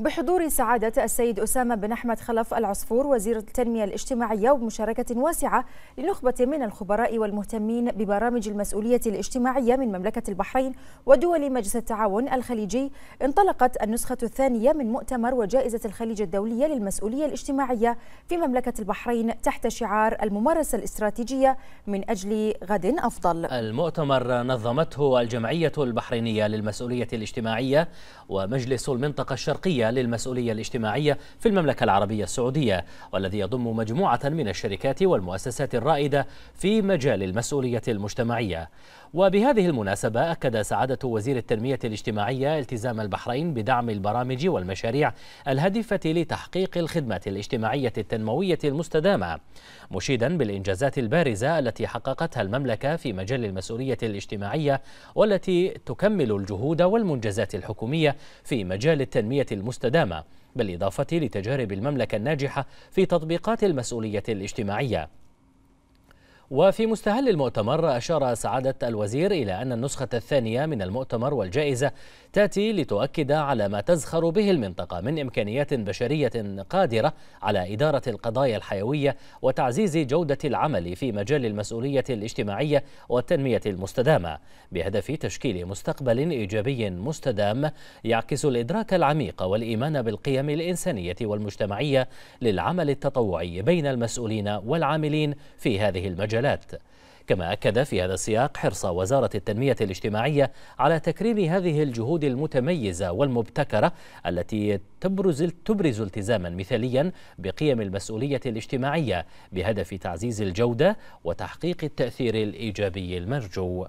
بحضور سعادة السيد أسامة بن أحمد خلف العصفور وزير التنمية الاجتماعية ومشاركة واسعة لنخبة من الخبراء والمهتمين ببرامج المسؤولية الاجتماعية من مملكة البحرين ودول مجلس التعاون الخليجي انطلقت النسخة الثانية من مؤتمر وجائزة الخليج الدولية للمسؤولية الاجتماعية في مملكة البحرين تحت شعار الممارسة الاستراتيجية من أجل غد أفضل المؤتمر نظمته الجمعية البحرينية للمسؤولية الاجتماعية ومجلس المنطقة الشرقية للمسؤولية الاجتماعية في المملكة العربية السعودية والذي يضم مجموعة من الشركات والمؤسسات الرائدة في مجال المسؤولية المجتمعية وبهذه المناسبة أكد سعادة وزير التنمية الاجتماعية التزام البحرين بدعم البرامج والمشاريع الهادفة لتحقيق الخدمات الاجتماعية التنموية المستدامة مشيدا بالإنجازات البارزة التي حققتها المملكة في مجال المسؤولية الاجتماعية والتي تكمل الجهود والمنجزات الحكومية في مجال التنمية المستدامة المستدامة بالإضافة لتجارب المملكة الناجحة في تطبيقات المسؤولية الاجتماعية وفي مستهل المؤتمر أشار سعادة الوزير إلى أن النسخة الثانية من المؤتمر والجائزة تأتي لتؤكد على ما تزخر به المنطقة من إمكانيات بشرية قادرة على إدارة القضايا الحيوية وتعزيز جودة العمل في مجال المسؤولية الاجتماعية والتنمية المستدامة بهدف تشكيل مستقبل إيجابي مستدام يعكس الإدراك العميق والإيمان بالقيم الإنسانية والمجتمعية للعمل التطوعي بين المسؤولين والعاملين في هذه المجالات المجالات كما أكد في هذا السياق حرص وزارة التنمية الاجتماعية على تكريم هذه الجهود المتميزة والمبتكرة التي تبرز تبرز التزاما مثاليا بقيم المسؤولية الاجتماعية بهدف تعزيز الجودة وتحقيق التأثير الإيجابي المرجو